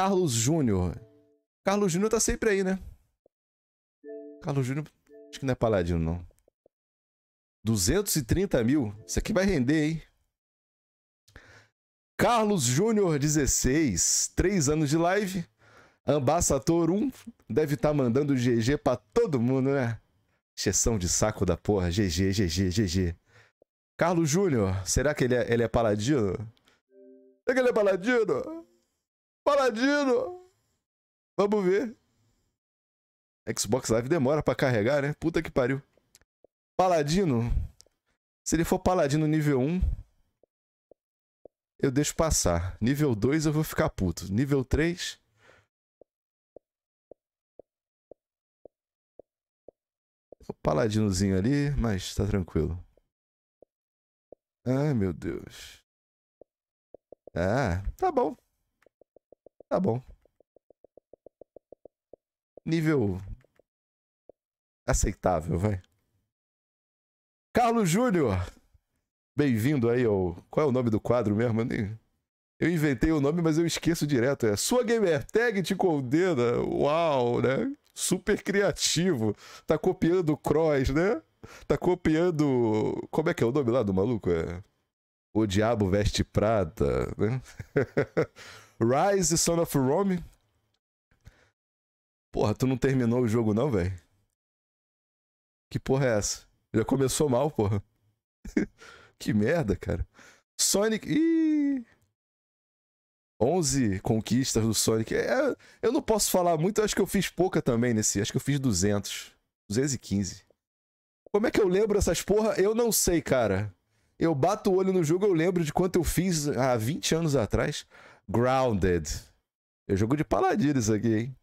Carlos Júnior. Carlos Júnior tá sempre aí, né? Carlos Júnior, acho que não é paladino, não. 230 mil? Isso aqui vai render, hein? Carlos Júnior 16, três anos de live. Ambassador 1 deve estar tá mandando GG pra todo mundo, né? Exceção de saco da porra. GG, GG, GG. Carlos Júnior, será que ele é, ele é paladino? Será que ele é paladino? Paladino! Vamos ver. Xbox Live demora pra carregar, né? Puta que pariu. Paladino. Se ele for Paladino nível 1, eu deixo passar. Nível 2 eu vou ficar puto. Nível 3. O paladinozinho ali, mas tá tranquilo. Ai, meu Deus. Ah, tá bom. Tá bom. Nível aceitável, vai. Carlos Júnior, bem-vindo aí ao. Qual é o nome do quadro mesmo? Eu, nem... eu inventei o nome, mas eu esqueço direto. É Sua Gamer Tag te condena. Uau, né? Super criativo. Tá copiando o Cross, né? Tá copiando. Como é que é o nome lá do maluco? É. O Diabo Veste Prata, né? Rise Son of Rome. Porra, tu não terminou o jogo não, velho? Que porra é essa? Já começou mal, porra. que merda, cara. Sonic... Ih... 11 conquistas do Sonic. É, eu não posso falar muito, acho que eu fiz pouca também nesse. Acho que eu fiz 200. 215. Como é que eu lembro essas porra? Eu não sei, cara. Eu bato o olho no jogo, eu lembro de quanto eu fiz há 20 anos atrás. Grounded. É jogo de paladino isso aqui, hein?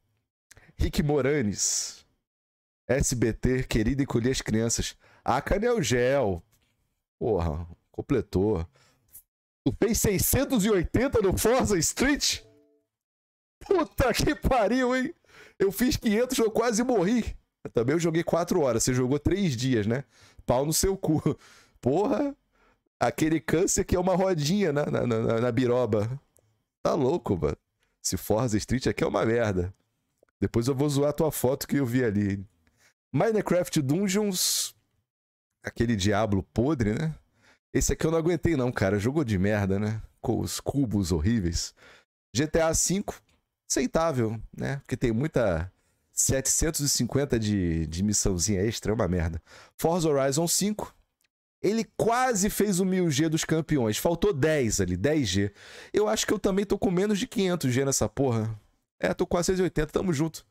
Rick Moranes. SBT, querida colher as crianças. A Canel é Gel. Porra, completou. Tu fez 680 no Forza Street? Puta que pariu, hein? Eu fiz 500, eu quase morri. Eu também eu joguei 4 horas, você jogou 3 dias, né? Pau no seu cu. Porra, aquele câncer que é uma rodinha na, na, na, na biroba. Tá louco, mano. Se Forza Street aqui é uma merda. Depois eu vou zoar a tua foto que eu vi ali. Minecraft Dungeons. Aquele diabo podre, né? Esse aqui eu não aguentei, não, cara. Jogou de merda, né? Com os cubos horríveis. GTA V, aceitável, né? Porque tem muita. 750 de, de missãozinha extra, é uma merda. Forza Horizon 5, ele quase fez o 1000G dos campeões. Faltou 10 ali, 10G. Eu acho que eu também tô com menos de 500G nessa porra. É, tô com 480. Tamo junto.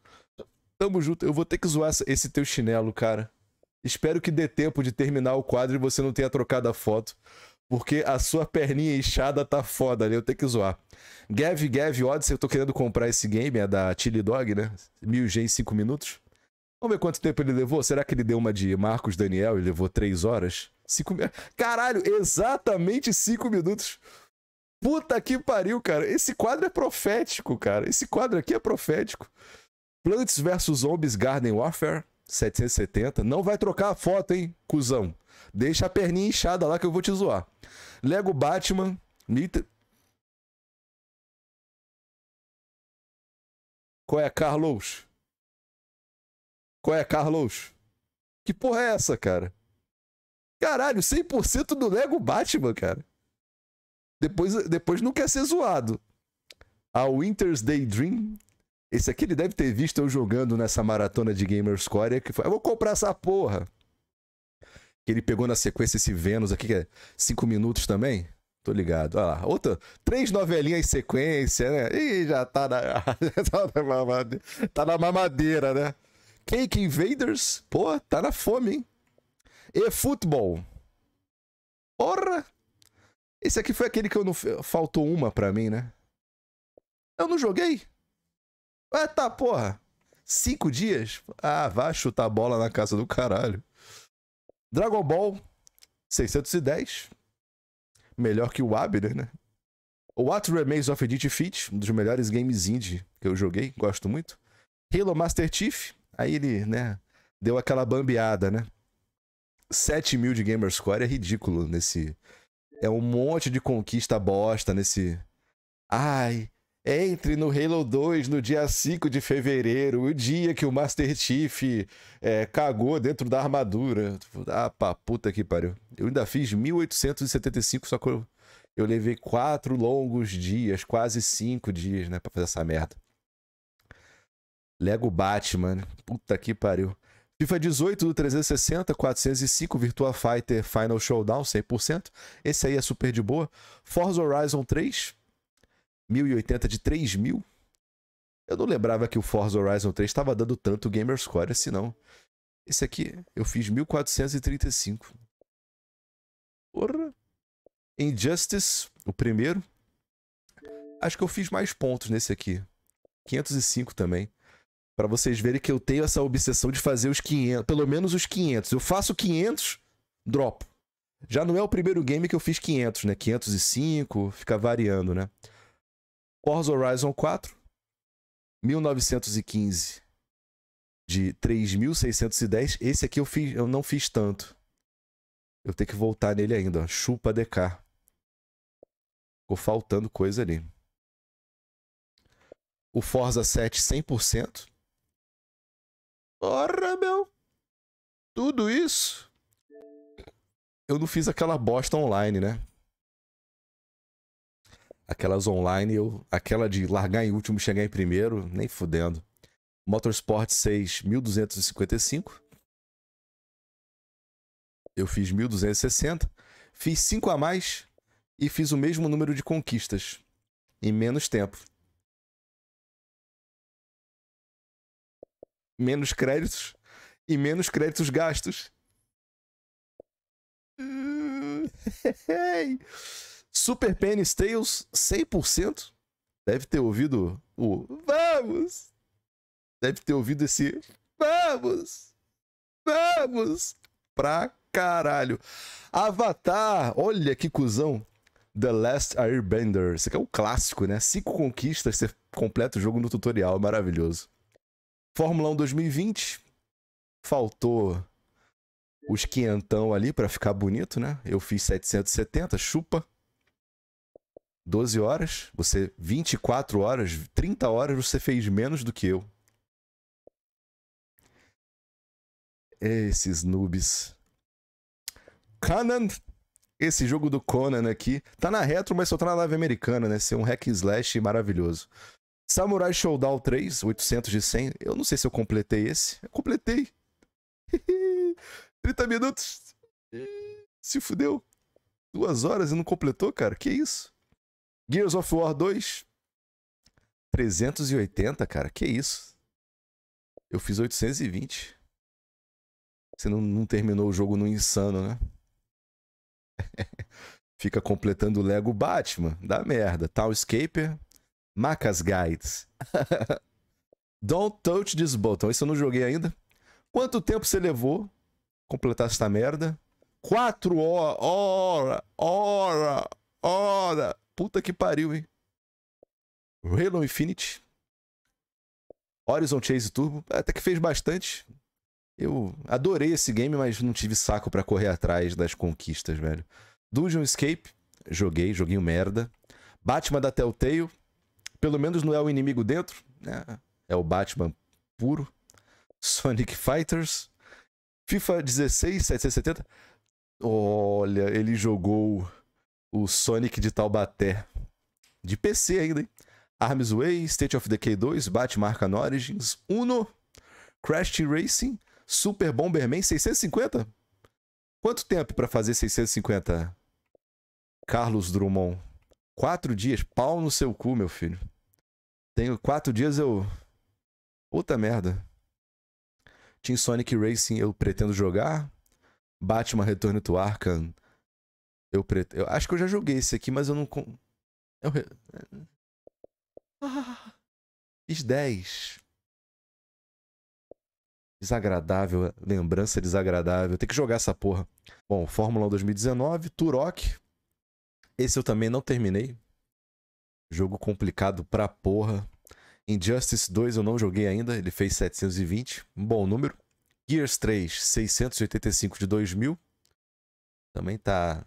Tamo junto. Eu vou ter que zoar esse teu chinelo, cara. Espero que dê tempo de terminar o quadro e você não tenha trocado a foto. Porque a sua perninha inchada tá foda ali, eu tenho que zoar. Gav, Gav, Odyssey, eu tô querendo comprar esse game, é da Chili Dog, né? 1000G em 5 minutos. Vamos ver quanto tempo ele levou. Será que ele deu uma de Marcos Daniel e levou 3 horas? Cinco... Caralho, exatamente cinco minutos. Puta que pariu, cara. Esse quadro é profético, cara. Esse quadro aqui é profético. Plants vs Zombies Garden Warfare 770. Não vai trocar a foto, hein, cuzão. Deixa a perninha inchada lá que eu vou te zoar. Lego Batman. Nita... Qual é, Carlos? Qual é, Carlos? Que porra é essa, cara? Caralho, 100% do Lego Batman, cara. Depois, depois não quer ser zoado. A Winter's Day Dream, Esse aqui ele deve ter visto eu jogando nessa maratona de Gamerscore. Que foi, eu vou comprar essa porra. Que ele pegou na sequência esse Vênus aqui, que é 5 minutos também. Tô ligado. Olha lá, outra. Três novelinhas em sequência, né? Ih, já tá na, tá, tá na mamadeira, né? Cake Invaders, pô, tá na fome, hein? E futebol. Porra! Esse aqui foi aquele que eu não. Faltou uma pra mim, né? Eu não joguei? Ah, tá, porra. Cinco dias? Ah, vai chutar bola na casa do caralho. Dragon Ball 610. Melhor que o Abner, né? What Remains of Edith Fit, um dos melhores games indie que eu joguei, gosto muito. Halo Master Chief, aí ele, né, deu aquela bambeada, né? 7 mil de Gamerscore é ridículo nesse. É um monte de conquista bosta nesse. Ai, entre no Halo 2 no dia 5 de fevereiro, o dia que o Master Chief é, cagou dentro da armadura. Ah, pá, puta que pariu. Eu ainda fiz 1875, só que eu, eu levei quatro longos dias, quase cinco dias, né, pra fazer essa merda. Lego Batman, puta que pariu. FIFA 18 do 360, 405, Virtua Fighter Final Showdown, 100%. Esse aí é super de boa. Forza Horizon 3, 1080 de 3000. Eu não lembrava que o Forza Horizon 3 estava dando tanto score assim, não. Esse aqui eu fiz 1435. Porra. Injustice, o primeiro. Acho que eu fiz mais pontos nesse aqui. 505 também para vocês verem que eu tenho essa obsessão de fazer os 500, pelo menos os 500. Eu faço 500, dropo. Já não é o primeiro game que eu fiz 500, né? 505, fica variando, né? Forza Horizon 4, 1915 de 3610. Esse aqui eu fiz, eu não fiz tanto. Eu tenho que voltar nele ainda, ó. Chupa DK. Ficou faltando coisa ali. O Forza 7 100%. Ora, meu. Tudo isso. Eu não fiz aquela bosta online, né? Aquelas online, eu, aquela de largar em último e chegar em primeiro, nem fudendo. Motorsport 6, 1255. Eu fiz 1260. Fiz 5 a mais e fiz o mesmo número de conquistas. Em menos tempo. menos créditos e menos créditos gastos. Super Penny Tales 100%. Deve ter ouvido o Vamos! Deve ter ouvido esse Vamos! Vamos! Pra caralho. Avatar, olha que cuzão. The Last Airbender. Isso aqui é o um clássico, né? Cinco conquistas, você completa o jogo no tutorial. É maravilhoso. Fórmula 1 2020, faltou os quinhentão ali para ficar bonito, né? Eu fiz 770, chupa. 12 horas, você 24 horas, 30 horas você fez menos do que eu. Esses noobs. Conan, esse jogo do Conan aqui, tá na retro, mas só tá na live americana, né? Ser um hack slash maravilhoso. Samurai Showdown 3, 800 de 100. Eu não sei se eu completei esse. Eu completei. 30 minutos. Se fudeu. Duas horas e não completou, cara? Que isso? Gears of War 2. 380, cara. Que isso? Eu fiz 820. Você não, não terminou o jogo no insano, né? Fica completando o Lego Batman. Dá merda. Tal Scaper. Macas Guides. Don't touch this button. Isso eu não joguei ainda. Quanto tempo você levou completar esta merda? Quatro horas, hora, hora, hora. Puta que pariu, hein? Halo Infinite. Horizon Chase Turbo. Até que fez bastante. Eu adorei esse game, mas não tive saco para correr atrás das conquistas, velho. Dungeon Escape. Joguei, joguinho merda. Batman da Telltale pelo menos não é o inimigo dentro, né? É o Batman puro. Sonic Fighters. FIFA 16, 770. Olha, ele jogou o Sonic de Taubaté. De PC ainda, hein? Arms Way, State of Decay 2, Batman Origins, Uno, Crash Team Racing, Super Bomberman 650? Quanto tempo para fazer 650? Carlos Drummond. Quatro dias. Pau no seu cu, meu filho. Tenho quatro dias, eu. Puta merda. Team Sonic Racing eu pretendo jogar. Batman Return to Arkham. Eu, pre... eu acho que eu já joguei esse aqui, mas eu não. Eu... Ah, fiz 10. Desagradável, lembrança desagradável. Tem que jogar essa porra. Bom, Fórmula 1 2019, Turok. Esse eu também não terminei. Jogo complicado pra porra. Injustice 2 eu não joguei ainda, ele fez 720, um bom número. Gears 3, 685 de 2000. Também tá.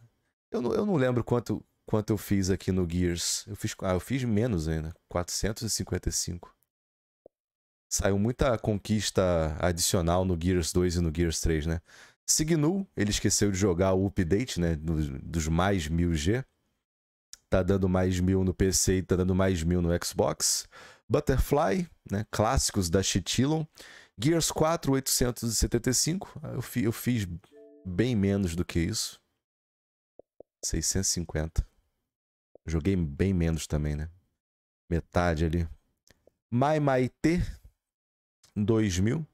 Eu não, eu não lembro quanto, quanto eu fiz aqui no Gears. Eu fiz, ah, eu fiz menos ainda, 455. Saiu muita conquista adicional no Gears 2 e no Gears 3, né? Signu, ele esqueceu de jogar o update, né, dos, dos mais 1000G tá dando mais mil no PC e tá dando mais mil no Xbox. Butterfly, né, clássicos da Chitilon. Gears 4, 875. Ah, eu, fi, eu fiz bem menos do que isso. 650. Joguei bem menos também, né? Metade ali. Mai Mai T, 2000.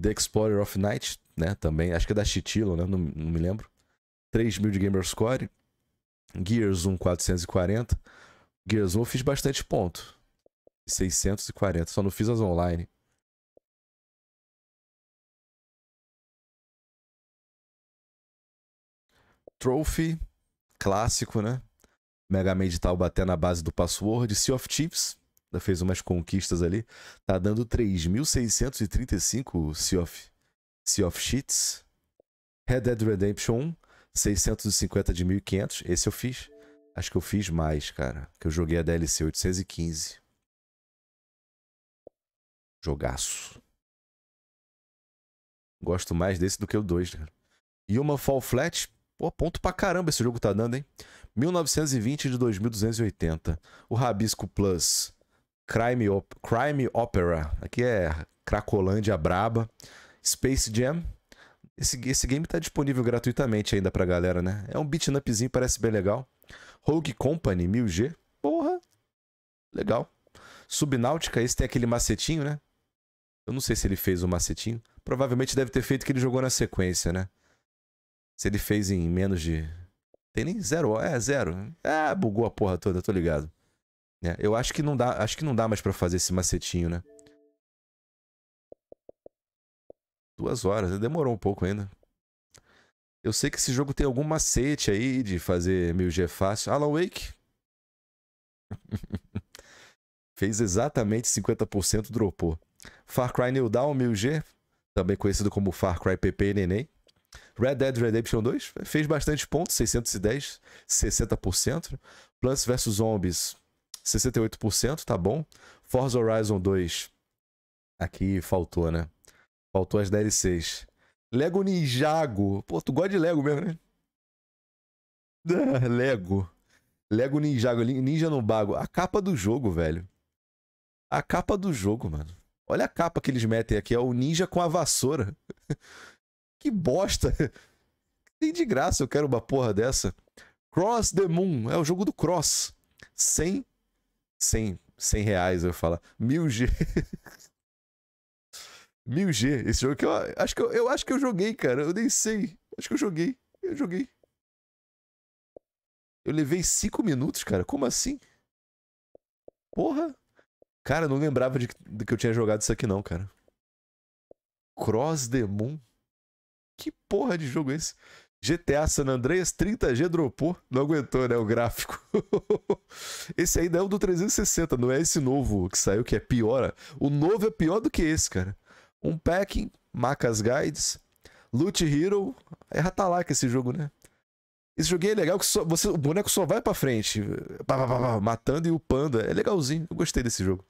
The Explorer of Night, né? Também. Acho que é da Chitilo, né? Não, não me lembro. 3000 de Gamerscore. Gears 1, 440. Gears 1 eu fiz bastante ponto. 640, só não fiz as online. Trophy, clássico, né? Mega Man de Taubaté na base do password. Sea of Chiefs, ainda fez umas conquistas ali. Tá dando 3.635 sea of, sea of Sheets. Red Dead Redemption 1. 650 de 1.500. Esse eu fiz. Acho que eu fiz mais, cara. Que eu joguei a DLC 815. Jogaço. Gosto mais desse do que o 2, cara. E uma Fall Flat. Pô, ponto pra caramba esse jogo tá dando, hein? 1920 de 2280. O Rabisco Plus. Crime, Op Crime Opera. Aqui é Cracolândia Braba. Space Jam. Esse, esse game tá disponível gratuitamente ainda pra galera, né? É um beat'em upzinho, parece bem legal. Rogue Company 1000G. Porra! Legal. Subnáutica, esse tem aquele macetinho, né? Eu não sei se ele fez o macetinho. Provavelmente deve ter feito que ele jogou na sequência, né? Se ele fez em menos de. Tem nem zero. É, zero. É, bugou a porra toda, tô ligado. É, eu acho que não dá, acho que não dá mais para fazer esse macetinho, né? Duas horas, né? demorou um pouco ainda. Eu sei que esse jogo tem algum macete aí de fazer 1000G fácil. Alan Wake? Fez exatamente 50%, dropou. Far Cry New Dawn 1000G, também conhecido como Far Cry PP e Neném. Red Dead Redemption 2 fez bastante pontos, 610, 60%. Plants vs Zombies, 68%, tá bom. Forza Horizon 2, aqui faltou, né? Faltou as DLCs. Lego Ninjago. Pô, tu gosta de Lego mesmo, né? Lego. Lego Ninjago. Ninja no Bago. A capa do jogo, velho. A capa do jogo, mano. Olha a capa que eles metem aqui. É o ninja com a vassoura. que bosta. Tem de graça, eu quero uma porra dessa. Cross the Moon. É o jogo do Cross. 100. 100. 100 reais, eu falo. Mil G. 1000G, esse jogo que eu acho que eu, eu acho que eu joguei, cara. Eu nem sei. Acho que eu joguei. Eu joguei. Eu levei 5 minutos, cara. Como assim? Porra. Cara, eu não lembrava de, de, que eu tinha jogado isso aqui não, cara. Cross Demon. Que porra de jogo é esse? GTA San Andreas 30G dropou. Não aguentou, né? O gráfico. esse ainda é o do 360, não é esse novo que saiu, que é pior. O novo é pior do que esse, cara. Unpacking, Macas Guides, Loot Hero. Erra é, tá lá esse jogo, né? Esse jogo é legal que só, você, o boneco só vai pra frente, pá, pá, pá, matando e upando. É legalzinho, eu gostei desse jogo.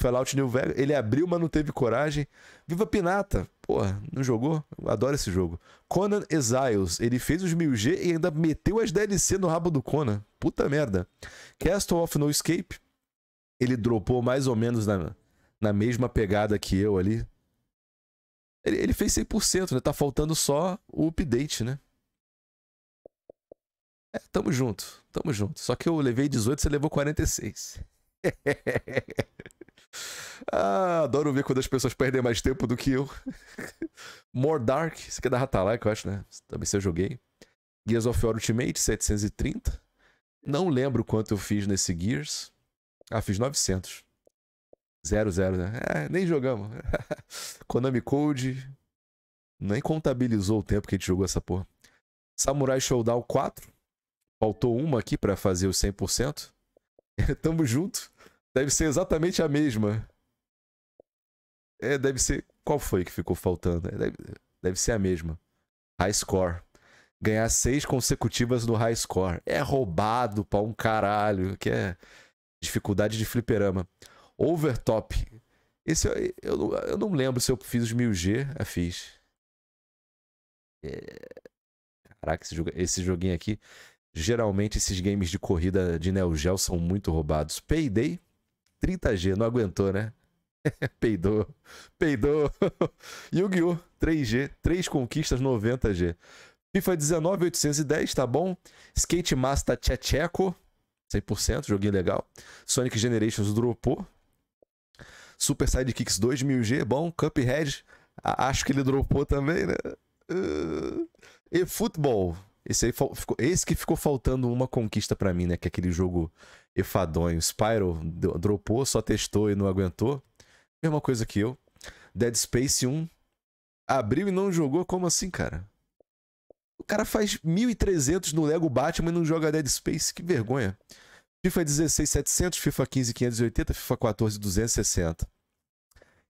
Fallout New Vegas, ele abriu, mas não teve coragem. Viva Pinata, porra, não jogou? Eu adoro esse jogo. Conan Exiles, ele fez os 1000G e ainda meteu as DLC no rabo do Conan. Puta merda. Castle of No Escape, ele dropou mais ou menos na, na mesma pegada que eu ali. Ele, ele fez 100%, né? Tá faltando só o update, né? É, tamo junto, tamo junto. Só que eu levei 18, você levou 46. ah, adoro ver quando as pessoas perdem mais tempo do que eu. More Dark, isso aqui é da Ratalaika, eu acho, né? Também se eu joguei. Gears of War Ultimate, 730. Não lembro quanto eu fiz nesse Gears. Ah, fiz 900. Zero, zero, né? É, nem jogamos. Konami Code nem contabilizou o tempo que a gente jogou essa porra. Samurai Showdown 4. Faltou uma aqui para fazer os 100%. Tamo junto. Deve ser exatamente a mesma. É, deve ser. Qual foi que ficou faltando? É, deve, deve ser a mesma. High score. Ganhar seis consecutivas no high score. É roubado pra um caralho. Que é dificuldade de fliperama. Overtop. Esse eu, eu, eu não lembro se eu fiz os 1000G. Ah, fiz. É, caraca, esse, jogu esse joguinho aqui. Geralmente esses games de corrida de Neo Geo são muito roubados. Payday, 30G, não aguentou, né? Peidou. Peidou. Yu-Gi-Oh! 3G, 3 conquistas, 90G. FIFA 19810, tá bom? Skate Master Tchecheco, 100%, joguinho legal. Sonic Generations dropou, Super Sidekicks Kicks 2000 g bom. Cuphead, acho que ele dropou também, né? Uh... E futebol. Esse, aí ficou, esse que ficou faltando uma conquista para mim, né? Que é aquele jogo efadonho. Spyro dropou, só testou e não aguentou. Mesma coisa que eu. Dead Space 1 abriu e não jogou. Como assim, cara? O cara faz 1300 no Lego Batman e não joga Dead Space. Que vergonha. FIFA 16700, é FIFA 15580, FIFA 14260.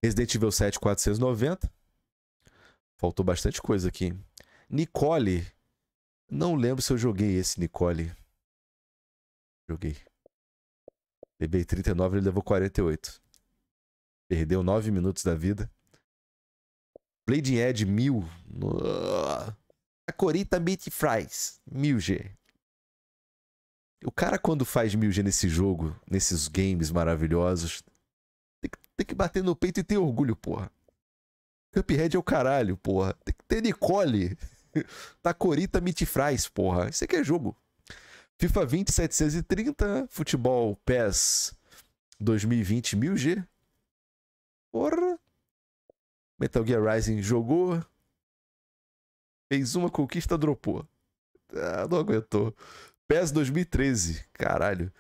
Resident Evil 7 490. Faltou bastante coisa aqui. Nicole. Não lembro se eu joguei esse Nicole. Joguei. Levei 39, ele levou 48. Perdeu 9 minutos da vida. Blading Edge 1000. A Corita Meat Fries 1000G. O cara, quando faz G nesse jogo, nesses games maravilhosos, tem que, tem que bater no peito e ter orgulho, porra. Cuphead é o caralho, porra. Tem que ter Nicole. Tacorita Mitifrais, porra. Isso aqui é jogo. FIFA 20 730, Futebol PES 2020 mil g Porra. Metal Gear Rising jogou. Fez uma conquista, dropou. Ah, não aguentou. PES 2013, caralho.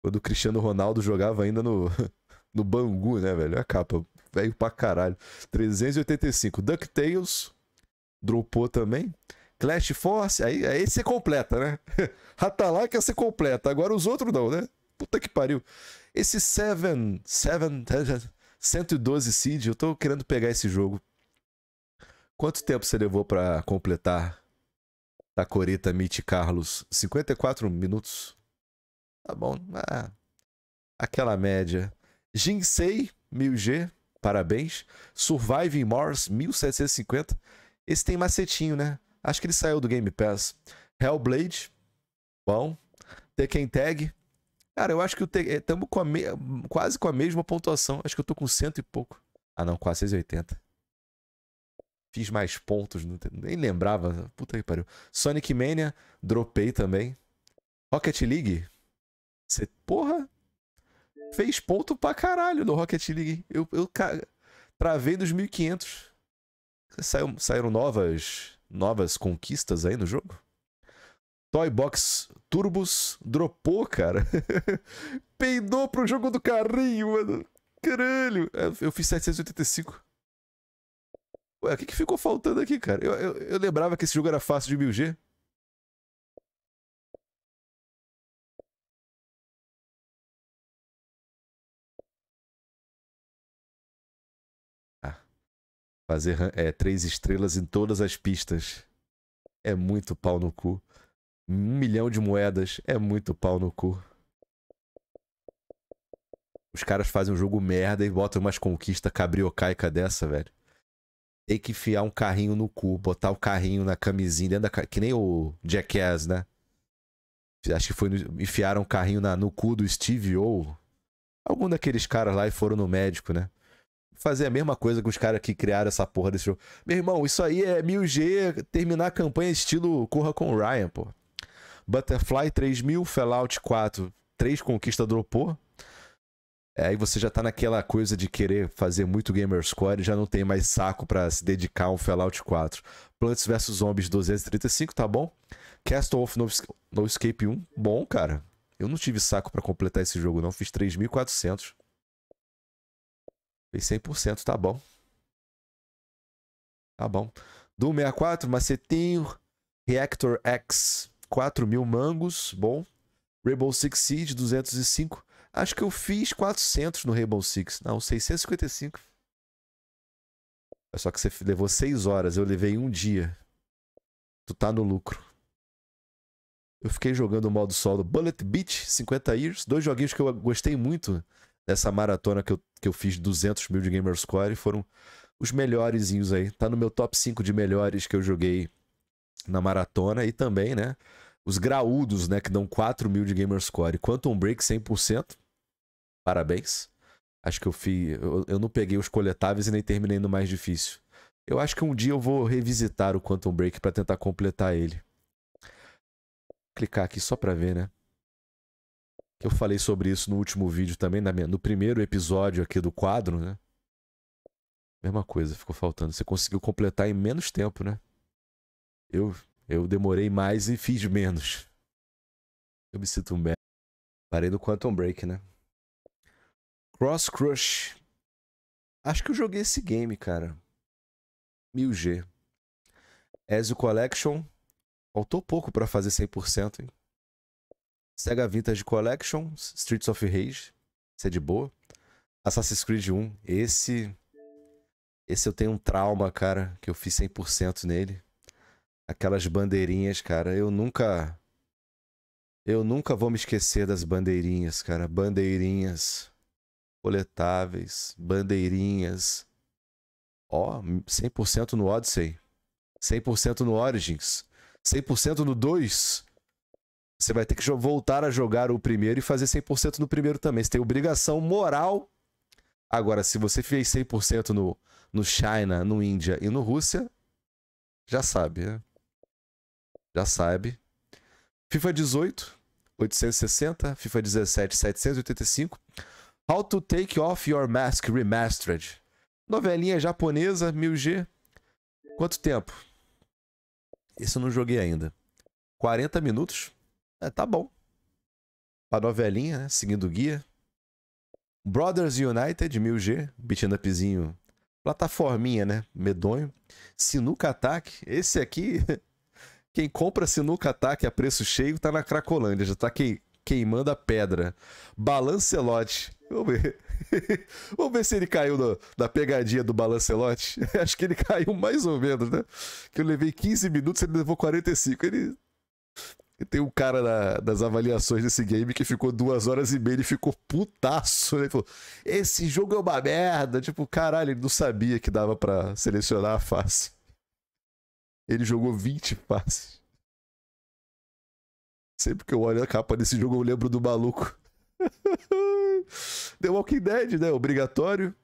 Quando o Cristiano Ronaldo jogava ainda no, no Bangu, né, velho? É a capa, velho pra caralho. 385. DuckTales, dropou também. Clash Force, aí, aí você completa, né? Ratalaka você completa, agora os outros não, né? Puta que pariu. Esse Seven, Seven, 112 Seed, eu tô querendo pegar esse jogo. Quanto tempo você levou para completar Coreta Mitch Carlos, 54 minutos. Tá bom. Ah, aquela média. Jinsei 1000G, parabéns. Surviving Mars 1750. Esse tem macetinho, né? Acho que ele saiu do Game Pass. Hellblade, bom. Tekken Tag. Cara, eu acho que estamos eh, me... quase com a mesma pontuação. Acho que eu tô com cento e pouco. Ah, não, quase 680. Fiz mais pontos, nem lembrava. Puta que pariu. Sonic Mania, dropei também. Rocket League? Você, porra! Fez ponto pra caralho no Rocket League. Eu, eu travei dos 1500. Saiu, saíram novas, novas conquistas aí no jogo? Toy Box Turbos dropou, cara. Peidou pro jogo do carrinho, mano. Caralho. Eu fiz 785. Ué, o que, que ficou faltando aqui, cara? Eu, eu, eu lembrava que esse jogo era fácil de 1000G. Ah, fazer é, três estrelas em todas as pistas é muito pau no cu. Um milhão de moedas é muito pau no cu. Os caras fazem um jogo merda e botam umas conquistas cabriocaicas dessa, velho. Tem que enfiar um carrinho no cu, botar o carrinho na camisinha, dentro da, ca... que nem o Jackass, né? Acho que foi no... enfiaram um carrinho na... no cu do Steve ou Algum daqueles caras lá e foram no médico, né? Fazer a mesma coisa que os caras que criaram essa porra desse jogo. Meu irmão, isso aí é 1000G, terminar a campanha estilo Corra com Ryan, pô. Butterfly 3000, Fallout 4, 3 conquista dropou. É, aí você já tá naquela coisa de querer fazer muito gamer score e já não tem mais saco para se dedicar a um Fallout 4. Plants vs Zombies 235, tá bom? Castle of No Escape 1, bom, cara. Eu não tive saco para completar esse jogo, não. Fiz 3.400. Fiz 100%, tá bom. Tá bom. Doom 64, macetinho. Reactor X, 4000 mangos, bom. Rainbow Six Siege, 205. Acho que eu fiz 400 no Rainbow Six. Não, 655. é Só que você levou 6 horas, eu levei um dia. Tu tá no lucro. Eu fiquei jogando o modo solo Bullet Beach, 50 Years. Dois joguinhos que eu gostei muito dessa maratona que eu, que eu fiz 200 mil de Gamerscore. Foram os melhorezinhos aí. Tá no meu top 5 de melhores que eu joguei na maratona. E também, né? Os graúdos, né, que dão 4 mil de Gamerscore. Quantum Break 100%. Parabéns. Acho que eu fiz. Eu, eu não peguei os coletáveis e nem terminei no mais difícil. Eu acho que um dia eu vou revisitar o Quantum Break para tentar completar ele. Vou clicar aqui só para ver, né? Eu falei sobre isso no último vídeo também, minha, no primeiro episódio aqui do quadro, né? Mesma coisa, ficou faltando. Você conseguiu completar em menos tempo, né? Eu eu demorei mais e fiz menos. Eu me sinto um Parei no Quantum Break, né? Cross Crush. Acho que eu joguei esse game, cara. 1000G. Ezio Collection. Faltou pouco para fazer 100%, hein? Sega Vintage Collection, Streets of Rage. Isso é de boa. Assassin's Creed 1. Esse. Esse eu tenho um trauma, cara, que eu fiz 100% nele. Aquelas bandeirinhas, cara. Eu nunca. Eu nunca vou me esquecer das bandeirinhas, cara. Bandeirinhas. Coletáveis. Bandeirinhas. Ó, oh, 100% no Odyssey. 100% no Origins. 100% no 2. Você vai ter que voltar a jogar o primeiro e fazer 100% no primeiro também. Você tem obrigação moral. Agora, se você fez 100% no, no China, no Índia e no Rússia, já sabe, né? já sabe. FIFA 18, 860. FIFA 17, 785. How to Take Off Your Mask Remastered. Novelinha japonesa, 1000G. Quanto tempo? Isso eu não joguei ainda. 40 minutos? É, tá bom. A novelinha, né? Seguindo o guia. Brothers United, 1000G. Beating upzinho. Plataforminha, né? Medonho. Sinuca Attack. Esse aqui Quem compra sinuca ataque a preço cheio tá na Cracolândia, já tá que, queimando a pedra. Balancelote. Vamos ver. Vamos ver se ele caiu no, da pegadinha do Balancelote. Acho que ele caiu mais ou menos, né? Que eu levei 15 minutos, ele levou 45. Ele. Tem um cara na, das avaliações desse game que ficou duas horas e meia e ficou putaço, né? Ele falou, esse jogo é uma merda. Tipo, caralho, ele não sabia que dava para selecionar a face. Ele jogou 20 passes. Sempre que eu olho a capa desse jogo, eu lembro do maluco. The Walking Dead, né? Obrigatório.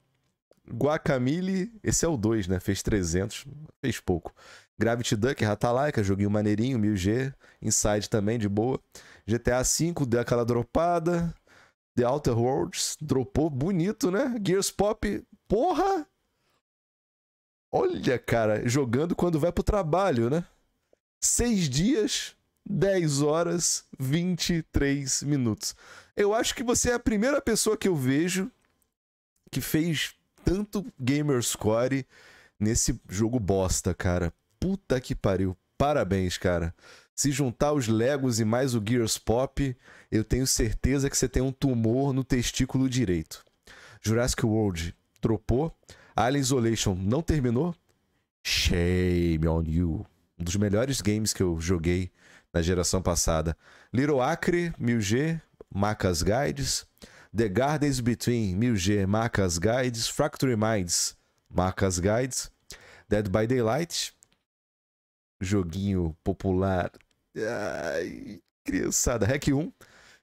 Guacamole, esse é o 2, né? Fez 300, fez pouco. Gravity Duck, Ratalaika, joguinho maneirinho, 1000G. Inside também, de boa. GTA V, deu aquela dropada. The Outer Worlds, dropou bonito, né? Gears Pop, porra! Olha, cara, jogando quando vai pro trabalho, né? Seis dias, 10 horas, 23 minutos. Eu acho que você é a primeira pessoa que eu vejo que fez tanto gamer score nesse jogo bosta, cara. Puta que pariu. Parabéns, cara. Se juntar os Legos e mais o Gears Pop, eu tenho certeza que você tem um tumor no testículo direito. Jurassic World dropou. Alien Isolation não terminou? Shame on you. Um dos melhores games que eu joguei na geração passada. Little Acre, 1000G, Macas Guides. The Gardens Between, 1000G, Macas Guides. Fractory Minds, Macas Guides. Dead by Daylight, joguinho popular. Ai, criançada, Hack 1.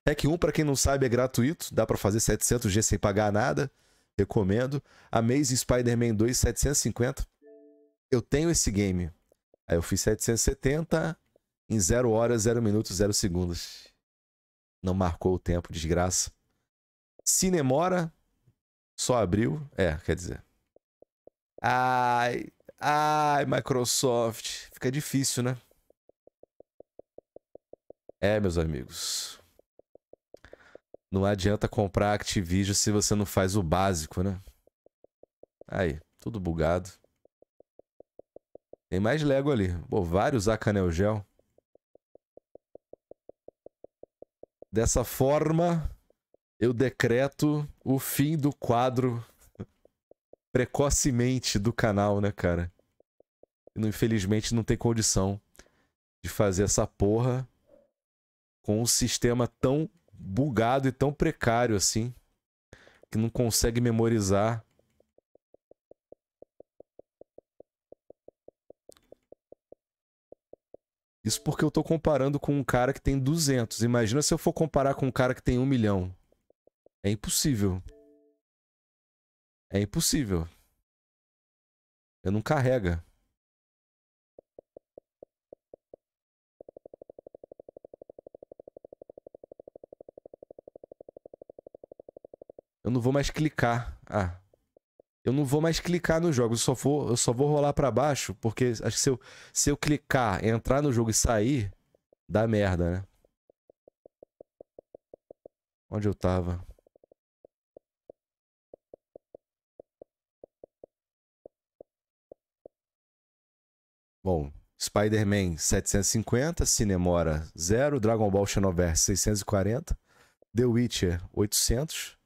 Hack 1, para quem não sabe, é gratuito, dá para fazer 700G sem pagar nada recomendo. Amazing Spider-Man 2, 750. Eu tenho esse game. Aí eu fiz 770 em 0 horas, 0 minutos, 0 segundos. Não marcou o tempo, desgraça. Cinemora só abriu. É, quer dizer. Ai, ai, Microsoft. Fica difícil, né? É, meus amigos. Não adianta comprar Activision se você não faz o básico, né? Aí, tudo bugado. Tem mais Lego ali. Pô, vários canel Gel. Dessa forma, eu decreto o fim do quadro precocemente do canal, né, cara? Infelizmente não tem condição de fazer essa porra com um sistema tão bugado e tão precário assim, que não consegue memorizar. Isso porque eu estou comparando com um cara que tem 200. Imagina se eu for comparar com um cara que tem 1 um milhão. É impossível. É impossível. Eu não carrega. Eu não vou mais clicar. Ah. Eu não vou mais clicar nos jogos, eu só vou, eu só vou rolar para baixo, porque acho que se eu, se eu clicar, entrar no jogo e sair, dá merda, né? Onde eu tava? Bom, Spider-Man 750, Cinemora 0, Dragon Ball Xenoverse 640, The Witcher 800,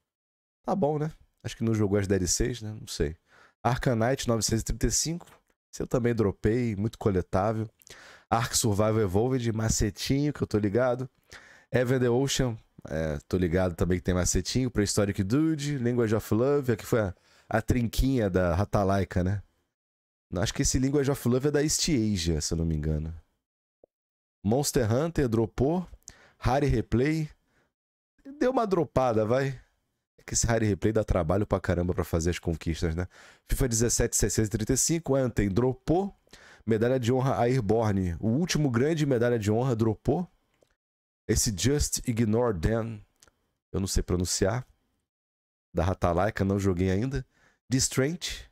Tá bom, né? Acho que não jogou as DLCs, né? Não sei. Arcanite 935. Esse eu também dropei, muito coletável. Ark Survival Evolved, macetinho, que eu tô ligado. Ever the Ocean, é, tô ligado também que tem macetinho. Prehistoric Dude, Language of Love, aqui foi a, a trinquinha da Ratalaika, né? Acho que esse Language of Love é da East Asia, se eu não me engano. Monster Hunter dropou. Harry Replay. Deu uma dropada, vai que esse hard Replay dá trabalho pra caramba pra fazer as conquistas, né? FIFA 17, 635, Anten dropou. Medalha de honra Airborne. O último grande medalha de honra dropou. Esse Just Ignore Dan Eu não sei pronunciar. Da Ratalaika, não joguei ainda. Distraint,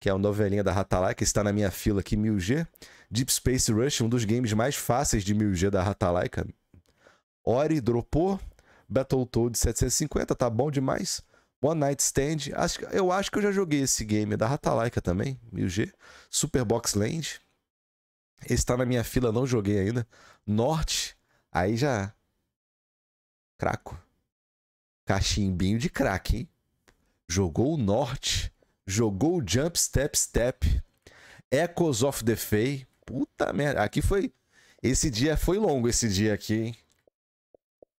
que é uma novelinha da Ratalaika, está na minha fila aqui, 1000G. Deep Space Rush, um dos games mais fáceis de 1000G da Ratalaika. Ori dropou. Battletoad 750, tá bom demais. One Night Stand, acho, eu acho que eu já joguei esse game é da Ratalaika também, 1000G. Super Box Land, esse tá na minha fila, não joguei ainda. Norte, aí já. Craco. Cachimbinho de craque, hein? Jogou o Norte, jogou o Jump Step Step, Echoes of the Fae. Puta merda, aqui foi. Esse dia foi longo, esse dia aqui, hein?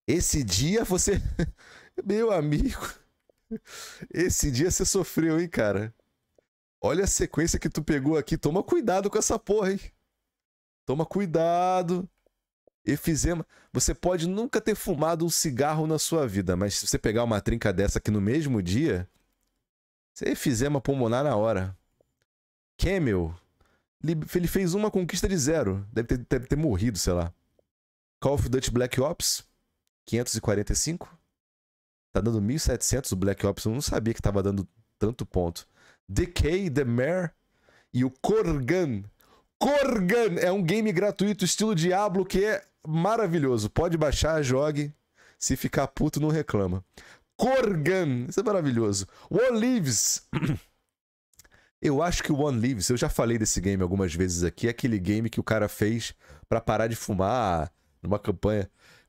Esse dia você. Meu amigo. Esse dia você sofreu, hein, cara? Olha a sequência que tu pegou aqui. Toma cuidado com essa porra, hein? Toma cuidado. Efizema. Você pode nunca ter fumado um cigarro na sua vida, mas se você pegar uma trinca dessa aqui no mesmo dia, você é efizema pulmonar na hora. Camel. Ele fez uma conquista de zero. Deve ter, deve ter morrido, sei lá. Call of Duty Black Ops. 545? Tá dando 1.700 o Black Ops. Eu não sabia que tava dando tanto ponto. Decay, The Mare e o Korgan. Korgan é um game gratuito, estilo Diablo, que é maravilhoso. Pode baixar, jogue. Se ficar puto, não reclama. Korgan, isso é maravilhoso. One Leaves. Eu acho que o One Leaves, eu já falei desse game algumas vezes aqui, é aquele game que o cara fez para parar de fumar numa campanha.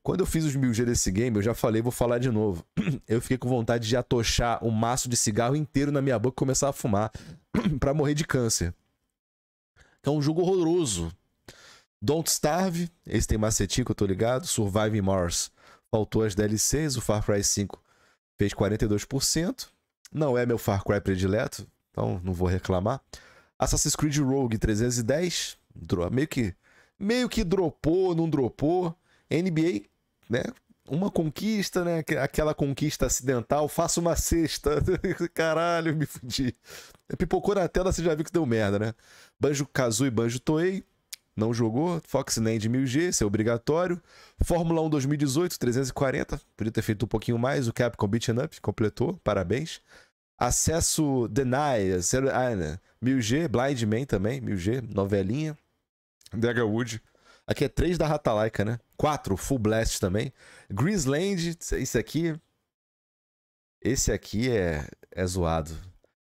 Quando eu fiz os mil G desse game, eu já falei, vou falar de novo. Eu fiquei com vontade de atochar um maço de cigarro inteiro na minha boca e começar a fumar para morrer de câncer. É um jogo horroroso. Don't Starve, esse tem macetinho que eu tô ligado. Survive Mars, faltou as DLCs. O Far Cry 5 fez 42%. Não é meu Far Cry predileto, então não vou reclamar. Assassin's Creed Rogue 310, meio que meio que dropou, não dropou. NBA né? Uma conquista, né? Aquela conquista acidental, faça uma cesta. Caralho, me fudi. Pipocou na tela, você já viu que deu merda, né? Banjo Kazooie, Banjo Toei, não jogou. Fox Land 1000G, isso é obrigatório. Fórmula 1 2018, 340, podia ter feito um pouquinho mais. O Capcom Beat Up completou, parabéns. Acesso Deny, 1000G, Blind Man também, 1000G, novelinha. Dega Wood, Aqui é 3 da Ratalaika, né? 4, Full Blast também. Greaseland, esse aqui. Esse aqui é, é zoado.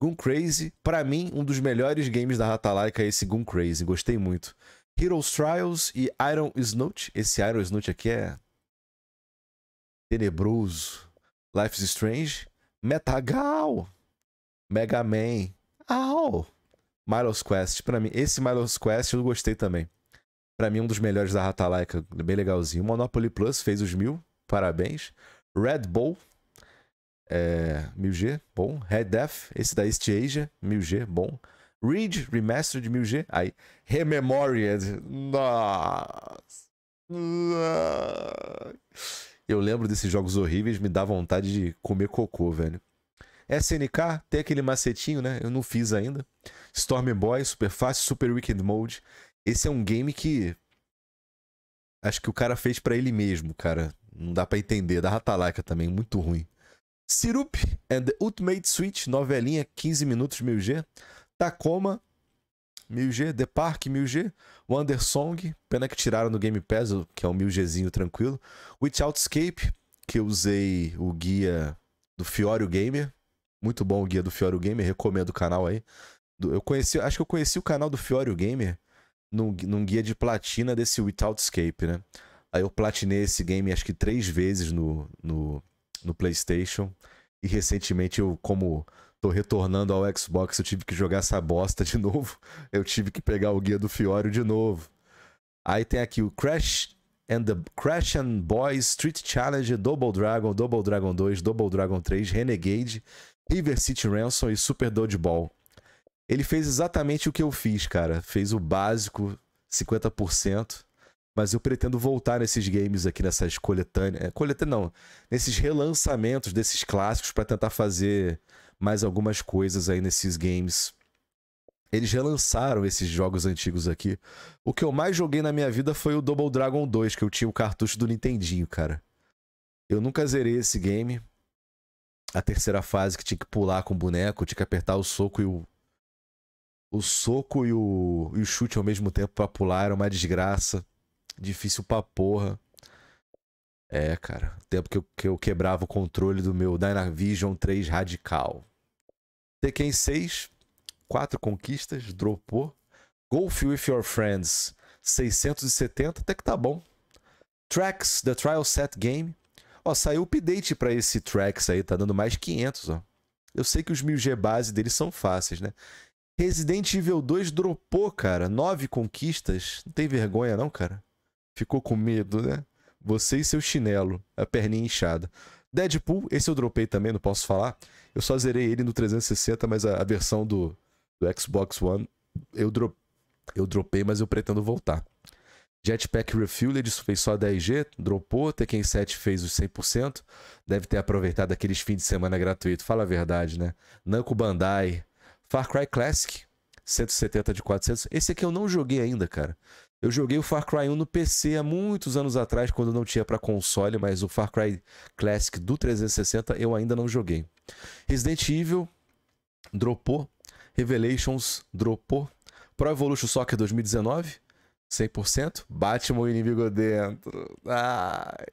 Gun Crazy, pra mim, um dos melhores games da Ratalaika é esse Gun Crazy. Gostei muito. Heroes Trials e Iron Snout. Esse Iron Snout aqui é. Tenebroso. Life is Strange. Metagal. Mega Man. Au! Milo's Quest. Pra mim, esse Milo's Quest eu gostei também para mim, um dos melhores da Ratalaika, bem legalzinho. Monopoly Plus fez os mil, parabéns. Red Bull, é, 1000G, bom. Red Death, esse da East Asia, 1000G, bom. Read, Remastered, 1000G, aí. Rememored, nossa. Eu lembro desses jogos horríveis, me dá vontade de comer cocô, velho. SNK tem aquele macetinho, né? Eu não fiz ainda. Storm Boy, super fácil, super weekend mode. Esse é um game que. Acho que o cara fez para ele mesmo, cara. Não dá para entender. Da Ratalaca também, muito ruim. Sirup and the Ultimate Switch, novelinha, 15 minutos, 1000G. Tacoma, 1000G. The Park, 1000G. Wandersong, pena que tiraram no Game Pass, que é um 1000Gzinho tranquilo. Witch Outscape, que eu usei o guia do Fiorio Gamer. Muito bom o guia do Fiorio Gamer, recomendo o canal aí. Eu conheci, acho que eu conheci o canal do Fiorio Gamer num, num guia de platina desse Without Escape, né? Aí eu platinei esse game acho que três vezes no, no, no PlayStation. E recentemente eu, como tô retornando ao Xbox, eu tive que jogar essa bosta de novo. Eu tive que pegar o guia do Fiório de novo. Aí tem aqui o Crash and the Crash and Boys Street Challenge, Double Dragon, Double Dragon 2, Double Dragon 3, Renegade, River City Ransom e Super Dodgeball. Ele fez exatamente o que eu fiz, cara. Fez o básico, 50%. Mas eu pretendo voltar nesses games aqui, nessas coletâneas. É, coletânea não. Nesses relançamentos desses clássicos para tentar fazer mais algumas coisas aí nesses games. Eles relançaram esses jogos antigos aqui. O que eu mais joguei na minha vida foi o Double Dragon 2, que eu tinha o cartucho do Nintendinho, cara. Eu nunca zerei esse game. A terceira fase que tinha que pular com o boneco, tinha que apertar o soco e o o soco e o, e o chute ao mesmo tempo pra pular era uma desgraça. Difícil pra porra. É, cara. Tempo que eu, que eu quebrava o controle do meu Dynavision 3 Radical. Tekken 6, 4 conquistas, dropou. Golf with Your Friends, 670, até que tá bom. Tracks, The Trial Set Game. Ó, saiu update para esse Tracks aí, tá dando mais 500, ó. Eu sei que os 1000G base deles são fáceis, né? Resident Evil 2 dropou, cara. Nove conquistas. Não tem vergonha, não, cara? Ficou com medo, né? Você e seu chinelo. A perninha inchada. Deadpool, esse eu dropei também, não posso falar. Eu só zerei ele no 360, mas a, a versão do, do, Xbox One eu, dro eu dropei, mas eu pretendo voltar. Jetpack Refueled fez só 10G, dropou. Tekken 7 fez os 100%. Deve ter aproveitado aqueles fins de semana gratuito. Fala a verdade, né? Nanko Bandai Far Cry Classic, 170 de 400. Esse aqui eu não joguei ainda, cara. Eu joguei o Far Cry 1 no PC há muitos anos atrás, quando não tinha para console, mas o Far Cry Classic do 360 eu ainda não joguei. Resident Evil dropou, Revelations dropou, Pro Evolution Soccer 2019 100%, Batman o inimigo dentro. Ai.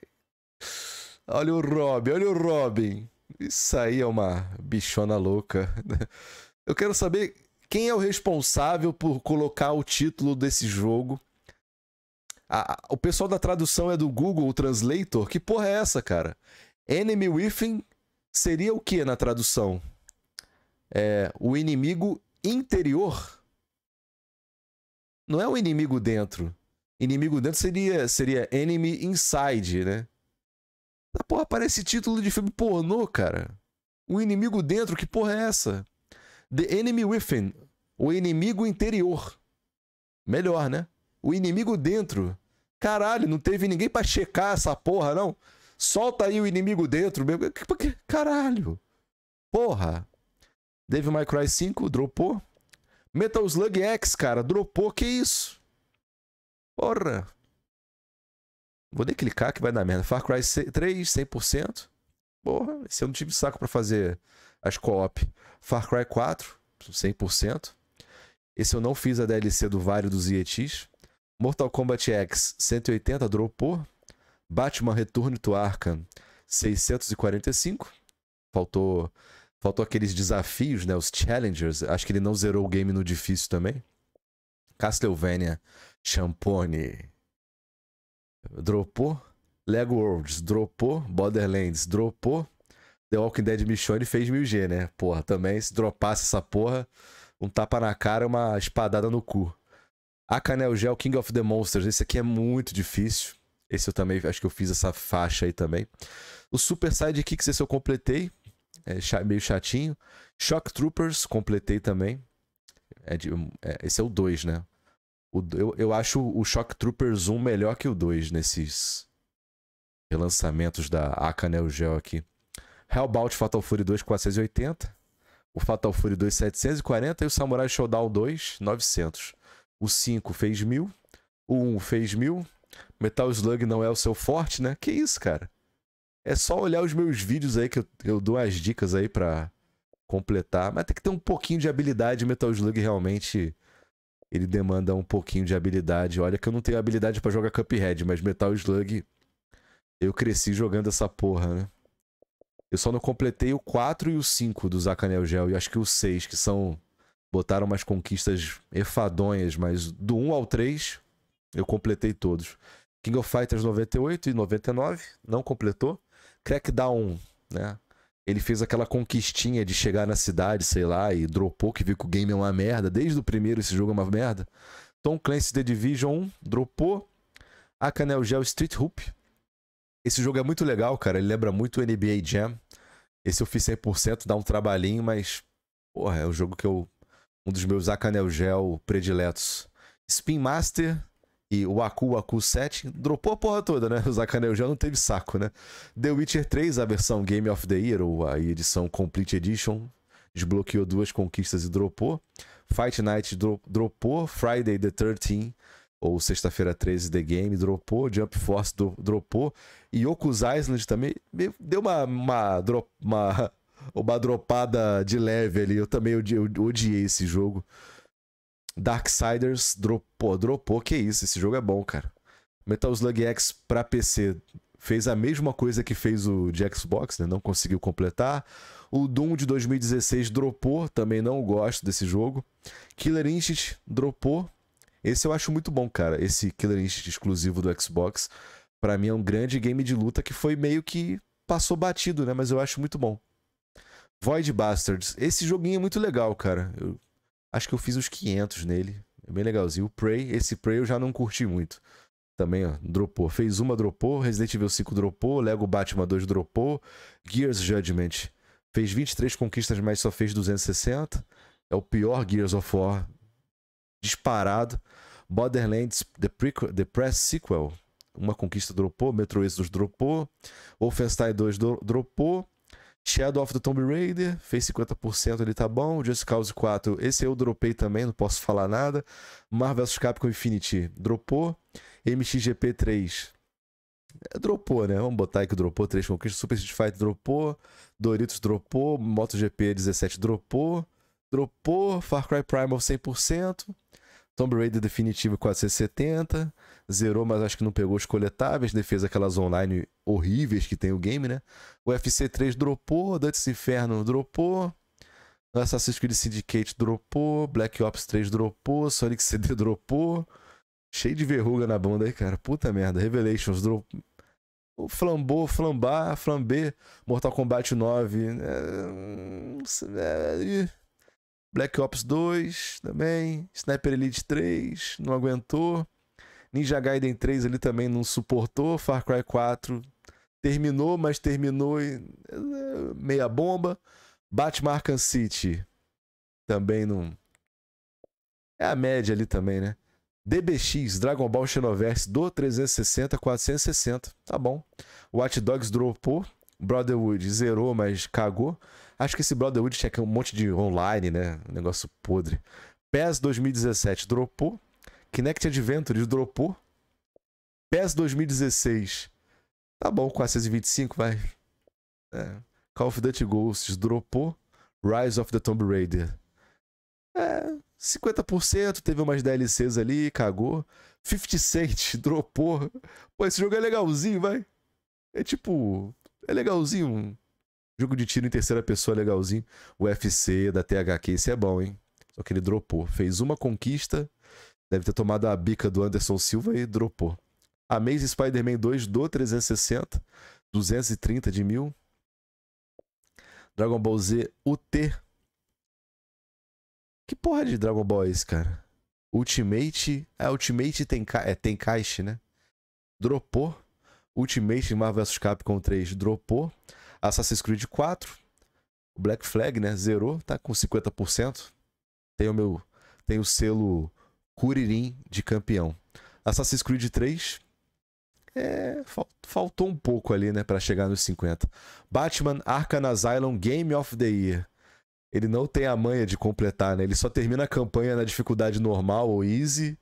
Olha o Robin, olha o Robin. Isso aí é uma bichona louca. Eu quero saber quem é o responsável por colocar o título desse jogo. A, a, o pessoal da tradução é do Google o Translator. Que porra é essa, cara? Enemy Within seria o que na tradução? É o inimigo interior? Não é o inimigo dentro. Inimigo dentro seria, seria Enemy Inside, né? Essa porra parece título de filme pornô, cara. O inimigo dentro, que porra é essa? The enemy within. O inimigo interior. Melhor, né? O inimigo dentro. Caralho, não teve ninguém para checar essa porra, não? Solta aí o inimigo dentro mesmo. Caralho. Porra. Devil May Cry 5 dropou. Metal Slug X, cara, dropou. Que isso? Porra. Vou nem clicar que vai dar merda. Far Cry 3, 100%. Porra, se eu não tive saco para fazer as co-op. Far Cry 4, 100%. Esse eu não fiz a DLC do Vale dos Yetis. Mortal Kombat X, 180, dropou. Batman Return to Arkham, 645. Faltou faltou aqueles desafios, né, os challengers. Acho que ele não zerou o game no difícil também. Castlevania Champone dropou. Lego Worlds dropou. Borderlands dropou. The Walking Dead Michonne fez 1000G, né? Porra, também se dropasse essa porra, um tapa na cara e uma espadada no cu. A Canel Gel King of the Monsters, esse aqui é muito difícil. Esse eu também, acho que eu fiz essa faixa aí também. O Super Sidekicks, esse eu completei. É meio chatinho. Shock Troopers, completei também. É de, é, esse é o 2, né? O, eu, eu acho o Shock Troopers 1 melhor que o 2 nesses relançamentos da Canel Gel aqui. Hellbound Fatal Fury 2 480, o Fatal Fury 2 740 e o Samurai Showdown 2 900. O 5 fez 1000, o 1 fez 1000. Metal Slug não é o seu forte, né? Que isso, cara? É só olhar os meus vídeos aí que eu, eu dou as dicas aí para completar, mas tem que ter um pouquinho de habilidade, Metal Slug realmente ele demanda um pouquinho de habilidade. Olha que eu não tenho habilidade para jogar Cuphead, mas Metal Slug eu cresci jogando essa porra, né? Eu só não completei o 4 e o 5 do Zacanel Gel. E acho que o 6, que são. Botaram umas conquistas efadonhas, mas do 1 ao 3, eu completei todos. King of Fighters 98 e 99, não completou. Crackdown, né? Ele fez aquela conquistinha de chegar na cidade, sei lá, e dropou que viu que o game é uma merda. Desde o primeiro esse jogo é uma merda. Tom Clancy The Division 1, dropou. Acanel Gel Street Hoop, esse jogo é muito legal, cara. Ele lembra muito o NBA Jam. Esse eu fiz 100%, dá um trabalhinho, mas. Porra, é o jogo que eu. Um dos meus Acanel Gel prediletos. Spin Master e o Aku Aku 7 dropou a porra toda, né? O Zacanel já não teve saco, né? The Witcher 3, a versão Game of the Year, ou a edição Complete Edition, desbloqueou duas conquistas e dropou. Fight Night dro dropou. Friday the 13 ou sexta-feira 13 The Game, dropou, Jump Force do, dropou, e Yoku's Island também deu uma, uma, uma, uma dropada de leve ali, eu também odiei, odiei esse jogo. Darksiders dropou, dropou, que isso, esse jogo é bom, cara. Metal Slug X pra PC fez a mesma coisa que fez o de Xbox, né? não conseguiu completar. O Doom de 2016 dropou, também não gosto desse jogo. Killer Instinct dropou, esse eu acho muito bom, cara. Esse Killer Instinct exclusivo do Xbox. para mim é um grande game de luta que foi meio que passou batido, né? Mas eu acho muito bom. Void Bastards. Esse joguinho é muito legal, cara. Eu acho que eu fiz uns 500 nele. É bem legalzinho. O Prey, esse Prey eu já não curti muito. Também, ó, dropou. Fez uma, dropou. Resident Evil 5 dropou. Lego Batman 2 dropou. Gears Judgment. Fez 23 conquistas, mas só fez 260. É o pior Gears of War disparado. Borderlands The, Prequel, The Press Sequel, uma conquista dropou, Metro Exodus dropou, Wolfenstein 2 dropou, Shadow of the Tomb Raider fez 50%, ele tá bom, Just Cause 4, esse eu dropei também, não posso falar nada, Marvel vs Capcom Infinity dropou, MXGP 3 é, dropou, né? Vamos botar aí que dropou, 3 conquistas, Super Street Fighter dropou, Doritos dropou, MotoGP 17 dropou, dropou, Far Cry Primal 100%, Tomb Raider definitivo 470, zerou, mas acho que não pegou os coletáveis, defesa aquelas online horríveis que tem o game, né? O FC 3 dropou, Dantes Inferno dropou, Assassin's Creed Syndicate dropou, Black Ops 3 dropou, Sonic CD dropou. Cheio de verruga na bunda aí, cara. Puta merda. Revelations dropou. O flambar, flambê, Mortal Kombat 9. Né? Hum, é... é... Black Ops 2 também, Sniper Elite 3, não aguentou. Ninja Gaiden 3 ele também não suportou, Far Cry 4 terminou, mas terminou em eh, meia bomba. Batman Arkham City também não é a média ali também, né? DBX, Dragon Ball Xenoverse do 360 460, tá bom. Watch Dogs dropou, Brotherhood zerou, mas cagou. Acho que esse Brotherhood tinha um monte de online, né? Um negócio podre. PES 2017 dropou. Kinect Adventures dropou. PES 2016. Tá bom, 425, vai. É. Call of Duty Ghosts dropou. Rise of the Tomb Raider. É, 50%, teve umas DLCs ali, cagou. 50 Cent dropou. Pô, esse jogo é legalzinho, vai. É tipo é legalzinho. Um jogo de tiro em terceira pessoa é legalzinho. O UFC da THQ, esse é bom, hein? Só que ele dropou. Fez uma conquista. Deve ter tomado a bica do Anderson Silva e dropou. Amazing Spider-Man 2 do 360. 230 de mil. Dragon Ball Z UT. Que porra de Dragon Ball é esse, cara? Ultimate. é Ultimate tem, ca... é, tem caixa, né? Dropou Ultimate Marvel vs Capcom 3 dropou. Assassin's Creed 4. Black Flag, né? Zerou, tá com 50%. Tem o meu. Tem o selo Curirim de campeão. Assassin's Creed 3. É, faltou um pouco ali, né, para chegar nos 50. Batman Arkham Asylum Game of the Year. Ele não tem a manha de completar, né? Ele só termina a campanha na dificuldade normal ou easy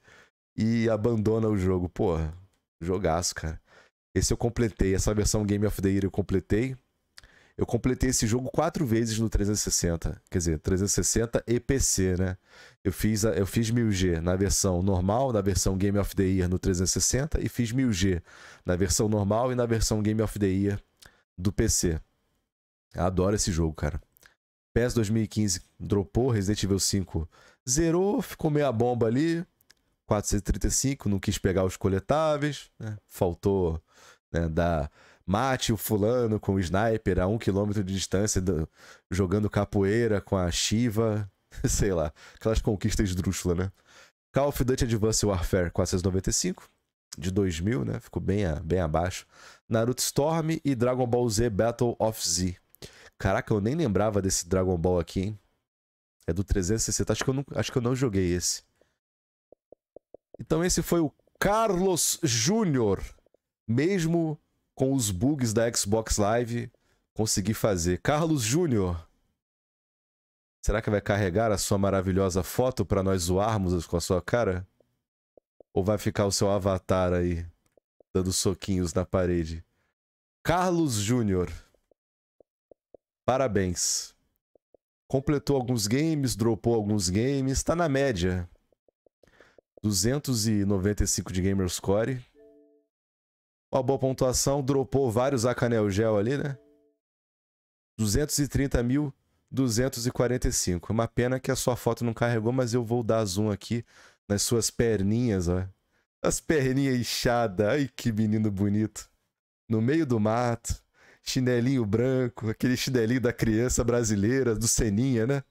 e abandona o jogo. Porra, jogaço, cara. Esse eu completei, essa versão Game of the Year eu completei. Eu completei esse jogo quatro vezes no 360, quer dizer, 360 e PC, né? Eu fiz, eu fiz 1000G na versão normal, na versão Game of the Year no 360 e fiz 1000G na versão normal e na versão Game of the Year do PC. Eu adoro esse jogo, cara. PES 2015 dropou, Resident Evil 5 zerou, ficou meia bomba ali, 435 não quis pegar os coletáveis, né? faltou né, dar mate o fulano com o sniper a um quilômetro de distância do, jogando capoeira com a Shiva, sei lá, aquelas conquistas esdrúxula, né? Call of Duty Advanced Warfare 495 de 2000, né? Ficou bem, a, bem abaixo. Naruto Storm e Dragon Ball Z Battle of Z. Caraca, eu nem lembrava desse Dragon Ball aqui, hein? É do 360, acho que eu não, acho que eu não joguei esse. Então esse foi o Carlos Júnior. Mesmo com os bugs da Xbox Live, consegui fazer. Carlos Júnior. Será que vai carregar a sua maravilhosa foto para nós zoarmos com a sua cara? Ou vai ficar o seu avatar aí dando soquinhos na parede? Carlos Júnior. Parabéns. Completou alguns games, dropou alguns games, tá na média. 295 de Gamerscore. Uma boa pontuação, dropou vários Acanel Gel ali, né? 230.245. Uma pena que a sua foto não carregou, mas eu vou dar zoom aqui nas suas perninhas, ó. As perninhas inchadas. Ai, que menino bonito. No meio do mato, chinelinho branco, aquele chinelinho da criança brasileira, do Seninha, né?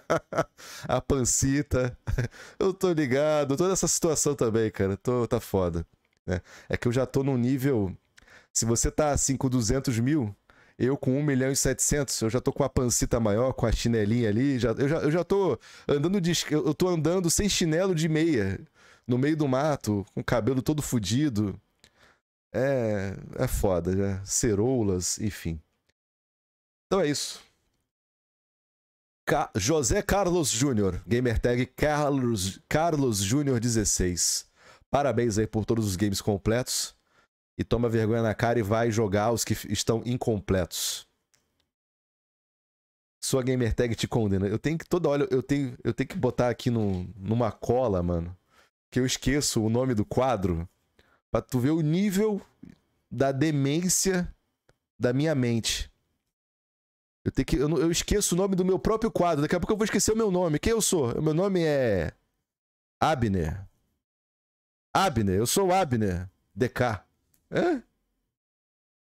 a pancita. Eu tô ligado. Toda essa situação também, cara. Tô, tá foda. Né? É que eu já tô num nível. Se você tá assim com 200 mil, eu com 1 milhão e 700, eu já tô com a pancita maior, com a chinelinha ali. Já, eu, já, eu já tô andando de. Eu tô andando sem chinelo de meia, no meio do mato, com o cabelo todo fudido. É. É foda, né? Ceroulas, enfim. Então é isso. Ca José Carlos Júnior, gamertag Carlos, Carlos Júnior 16. Parabéns aí por todos os games completos. E toma vergonha na cara e vai jogar os que estão incompletos. Sua gamertag te condena. Eu tenho que toda hora eu tenho, eu tenho que botar aqui no, numa cola, mano, que eu esqueço o nome do quadro para tu ver o nível da demência da minha mente. Eu, tenho que, eu, eu, esqueço o nome do meu próprio quadro. Daqui a pouco eu vou esquecer o meu nome. Quem eu sou? meu nome é. Abner. Abner. Eu sou Abner. DK. Hã?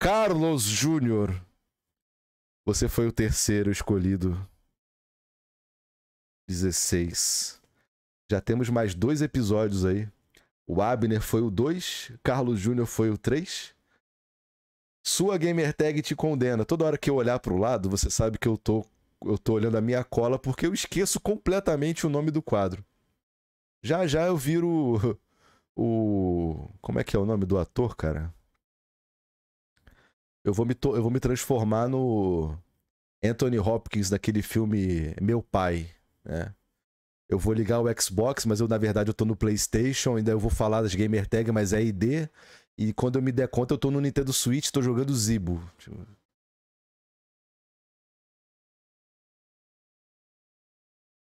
Carlos Júnior. Você foi o terceiro escolhido. 16. Já temos mais dois episódios aí. O Abner foi o 2, Carlos Júnior foi o 3. Sua gamertag te condena. Toda hora que eu olhar pro lado, você sabe que eu tô, eu tô olhando a minha cola porque eu esqueço completamente o nome do quadro. Já já eu viro o. Como é que é o nome do ator, cara? Eu vou me, to... eu vou me transformar no Anthony Hopkins daquele filme Meu Pai, né? Eu vou ligar o Xbox, mas eu na verdade eu tô no PlayStation, ainda eu vou falar das gamer tag, mas é ID. E quando eu me der conta, eu tô no Nintendo Switch, tô jogando Zibo. Tipo,